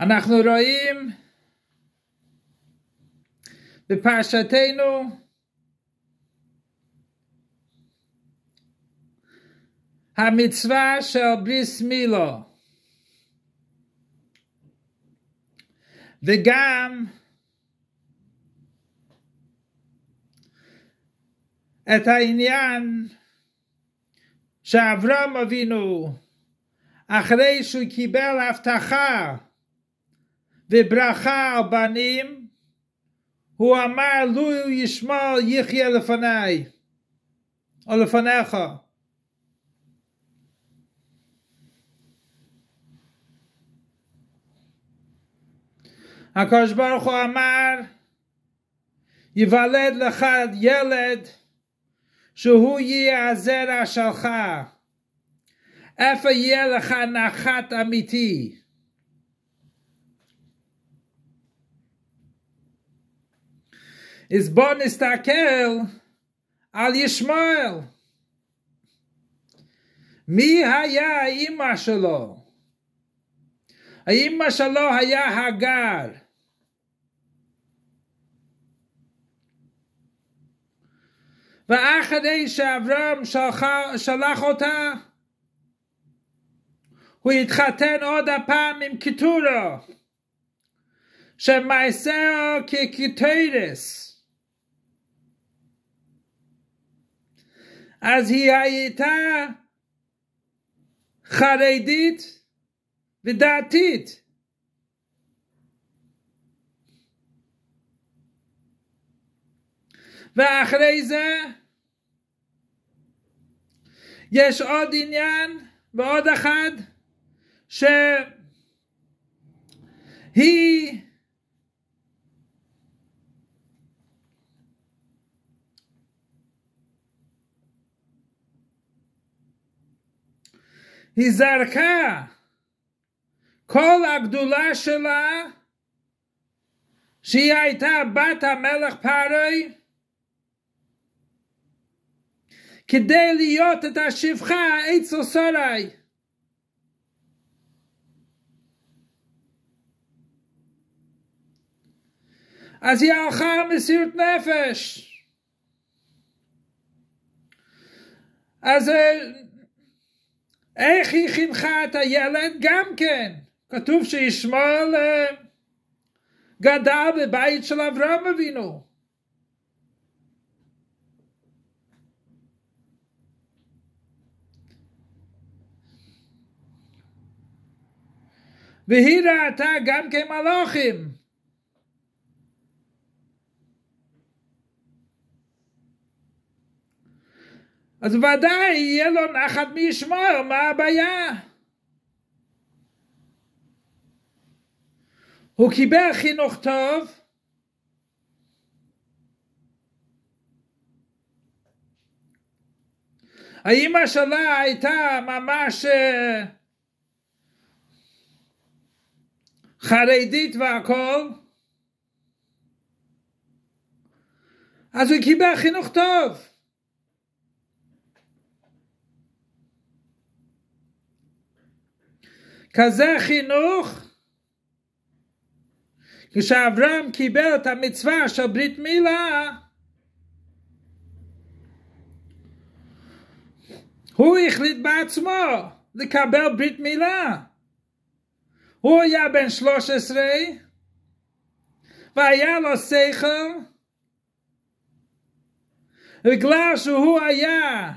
אנחנו רואים בפרשתנו המצווה של בריס מילו וגם את העניין שאברהם אבינו אחרי שהוא קיבל הבטחה וברכה על בנים, הוא אמר לו ישמעאל יחיה לפניי, או לפניך. הקדוש ברוך הוא אמר יוולד לך ילד שהוא יהיה הזרע שלך איפה יהיה לך נחת אמיתי is בוא נסתכל על ישמעאל. מי היה האימא שלו? האימא שלו היה הגר. ואחרי שאברהם שלח אותה, הוא התחתן עוד הפעם עם קיטורו, שמעשהו כקיטורס. از هی خریدید خریدیت و دعتیت و اخری یش آد و آد اخد شه هی היא זרקה כל הגדולה שלה שהיא הייתה בת המלך פארי כדי להיות את השפחה אצל סורי. אז היא הלכה מסירות נפש. אז אה, איך היא חינכה את הילד? גם כן. כתוב שישמעאל אה, גדל בבית של אברהם אבינו. והיא ראתה גם כמלוכים. כן אז ודאי יהיה לו נחת מי ישמור, מה הבעיה? הוא קיבל חינוך טוב, האימא שלה הייתה ממש אה, חרדית והכל אז הוא קיבל חינוך טוב כזה חינוך כשאברהם קיבל את המצווה של ברית מילה הוא החליט בעצמו לקבל ברית מילה הוא היה בן 13 והיה לו שכל בגלל שהוא היה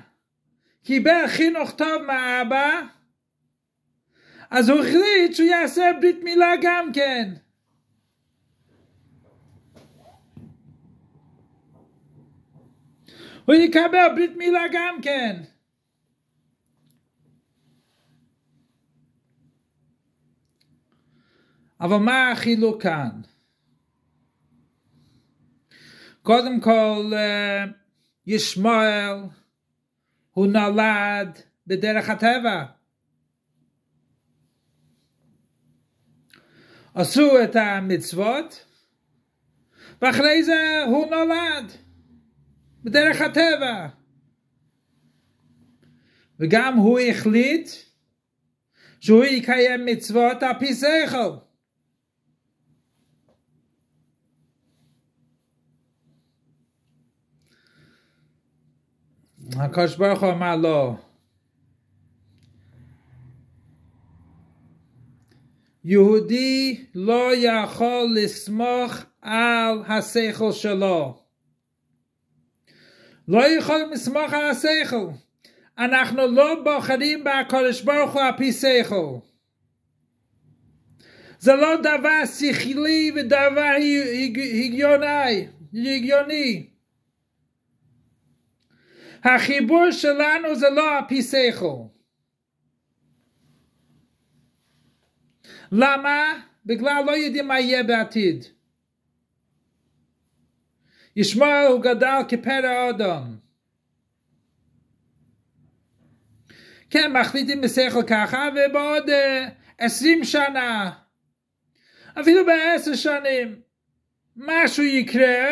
קיבל חינוך טוב מאבא אז הוא החליט שהוא יעשה ברית מילה גם כן. הוא יקבל ברית מילה גם כן. אבל מה החילוק כאן? קודם כל, אה, ישמעאל הוא נולד בדרך הטבע. עשו את המצוות, ואחרי זה הוא נולד בדרך הטבע. וגם הוא החליט שהוא יקיים מצוות על פי שכל. הקדוש ברוך הוא אמר לו, לא, יהודי לא יכול לסמוך על השכל שלו. לא יכולים לסמוך על השכל. אנחנו לא בוחרים בקודש ברוך הוא על פי שכל. זה לא דבר שכלי ודבר הגיוני. הגיוני. החיבור שלנו זה לא על פי שכל. למה? בגלל לא יודעים מה יהיה בעתיד. ישמעאל הוא גדל כפרא אדום. כן, מחליטים בשכל ככה, ובעוד אה, עשרים uh, שנה, אפילו בעשר שנים, משהו יקרה,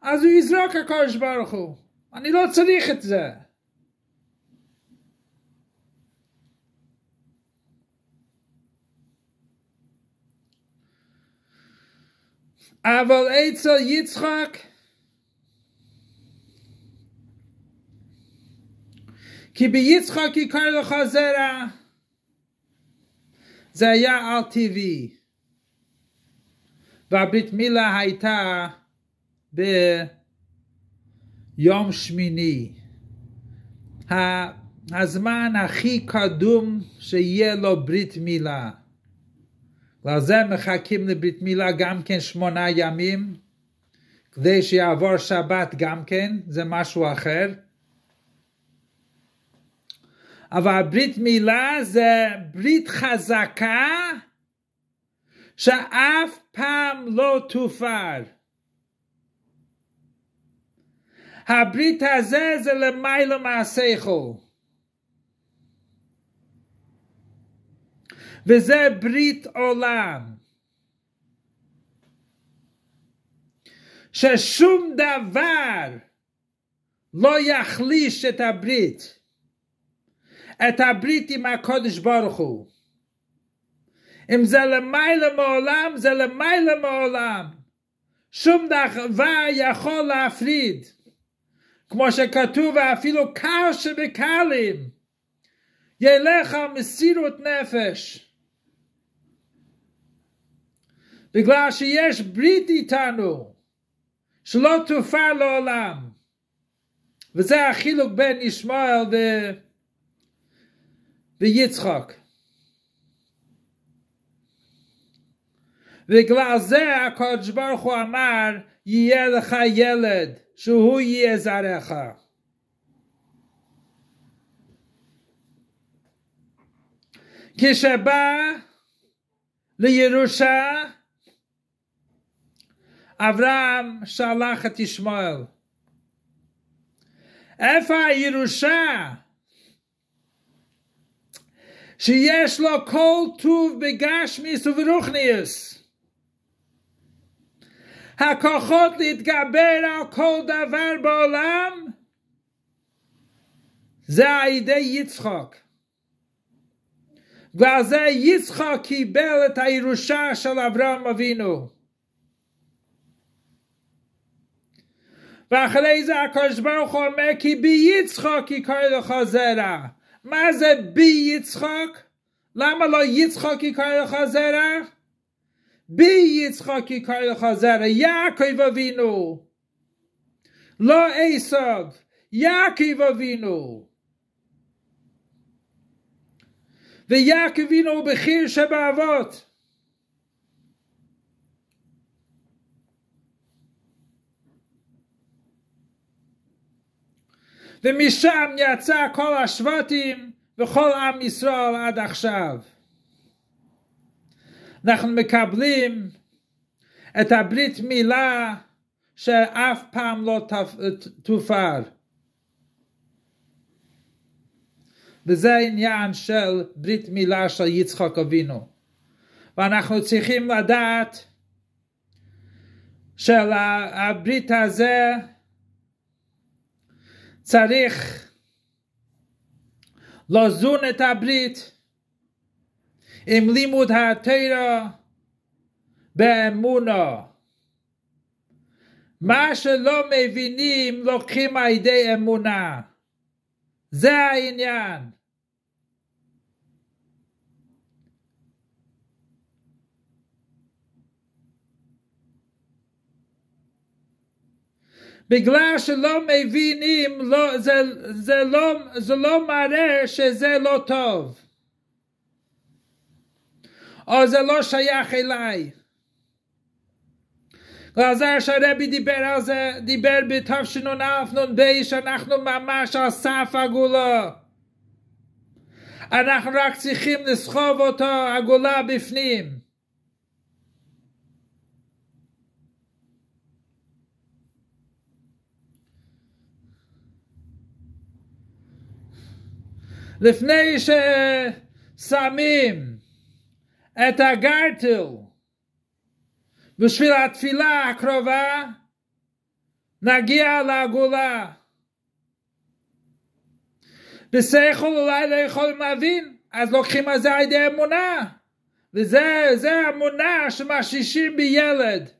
אז הוא יזרוק הקודש ברוך הוא. אני לא צריך את זה. אבל אצל יצחק כי ביצחק יקר לך זרע זה היה על טבעי והברית מילה הייתה ביום שמיני הזמן הכי קדום שיהיה לו ברית מילה לזה מחכים לברית מילה גם כן שמונה ימים, כדי שיעבור שבת גם כן, זה משהו אחר. אבל ברית מילה זה ברית חזקה שאף פעם לא תופר. הברית הזה זה למעלה מעשיכו. וזה ברית עולם. ששום דבר לא יחליש את הברית, את הברית עם הקודש ברוך הוא. אם זה למעלה מעולם, זה למעלה מעולם. שום דבר יכול להפריד. כמו שכתוב, אפילו קר שבקלים, ילך על מסירות נפש. בגלל שיש ברית איתנו, שלא תופר לעולם. וזה החילוק בין ישמעאל ו... ויצחק. בגלל זה הקדוש ברוך הוא אמר, יהיה לך ילד, שהוא יהיה זרעך. כשבא לירושה אברהם שלח את ישמעאל. איפה הירושה שיש לו כל טוב בגשמיס וברוכניס? הכוחות להתגבר על כל דבר בעולם זה על ידי יצחוק. ועל זה יצחוק קיבל את הירושה של אברהם אבינו. ואחרי זה הקדוש ברוך הוא אומר כי בי יצחוק יקרא לך זרע. מה זה בי יצחוק? למה לא יצחוק יקרא לך זרע? בי יצחוק יקרא לך זרע, יעקב אבינו. לא עשו, יעקב אבינו. ויעקב אבינו הוא בכיר שבאבות. ומשם יצא כל השבטים וכל עם ישראל עד עכשיו. אנחנו מקבלים את הברית מילה שאף פעם לא תופר. וזה העניין של ברית מילה של יצחק אבינו. ואנחנו צריכים לדעת שלברית הזה צריך לזון את הברית עם לימוד התרא באמונה. מה שלא מבינים לוקחים על ידי אמונה. זה העניין. בגלל שלא מבינים, לא, זה, זה, לא, זה לא מראה שזה לא טוב. או זה לא שייך אליי. ועזר שהרבי דיבר על זה, דיבר בתשנ"א נ"ב שאנחנו ממש על סף הגולו. אנחנו רק צריכים לסחוב אותו הגולה בפנים. לפני ששמים את הגרטל בשביל התפילה הקרובה, נגיע לגאולה. בשכל אולי לא יכולים להבין, אז לוקחים על זה על ידי אמונה. וזה אמונה שמשישים בילד.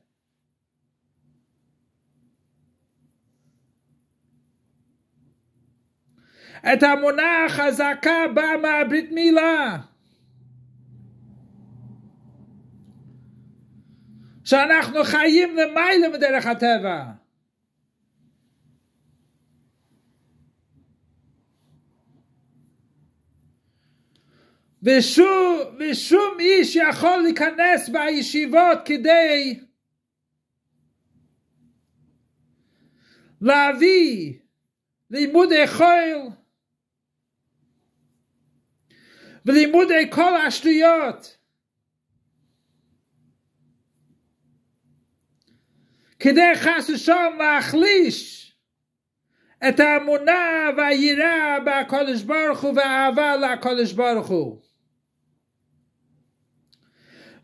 את המונח החזקה באה מהברית מילה. שאנחנו חיים למעלה מדרך הטבע. ושום, ושום איש יכול להיכנס בישיבות כדי להביא לימוד החול ולימוד כל השטויות. כדי חס ושלום להחליש את האמונה והיראה בקודש ברוך הוא והאהבה לקודש ברוך הוא.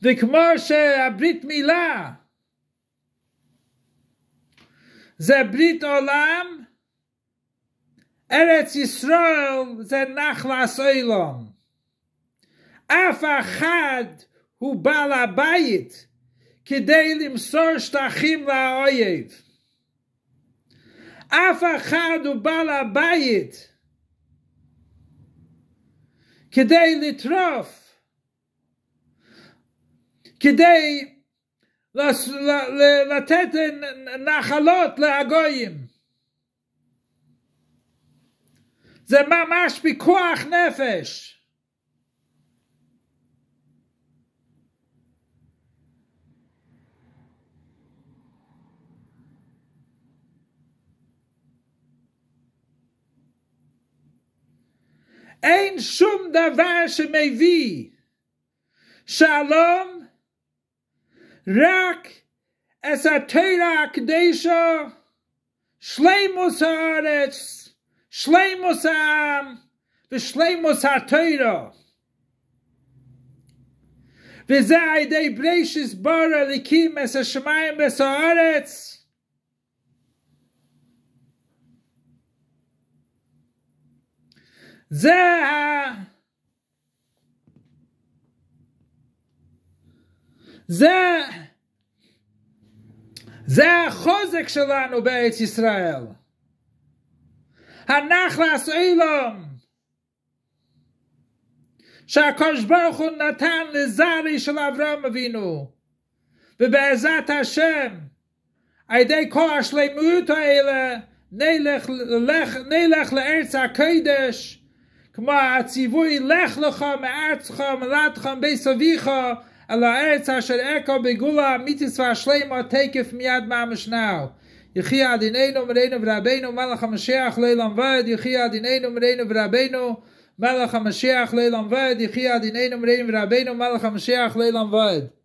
וכמו שהברית מילה זה ברית עולם, ארץ ישראל זה נחלס אילום. אף אחד הוא בעל הבית כדי למסור שטחים לאויב. אף אחד הוא בעל הבית כדי לטרוף, כדי לתת נחלות להגויים. זה ממש פיקוח נפש. אין שום דבר שמביא שלום רק אס התירה הקדישו שלימוס הארץ שלימוס העם ושלימוס התירה וזה הידי ברשיס בורה לקים אס השמיים בסוארץ שלימוס הארץ זה ה... זה... זה החוזק שלנו בארץ ישראל. הנחלס אילום, שהקדוש ברוך הוא נתן לזרי של אברהם אבינו, ובעזרת השם, על ידי כל השלמות האלה, נלך, נלך, נלך לארץ הקודש, כמו הציווי לך לך מארצך מלאטך מבי סביך על הארץ אשר אקו בגולה מיטיס והשלם או תקף מיד מה יחי עדינינו מרינו ורבינו מלך המשיח לילם ועד יחי עדינינו מרינו ורבינו מלך המשיח לא ועד יחי עדינינו מרינו ורבינו מלך המשיח לא ועד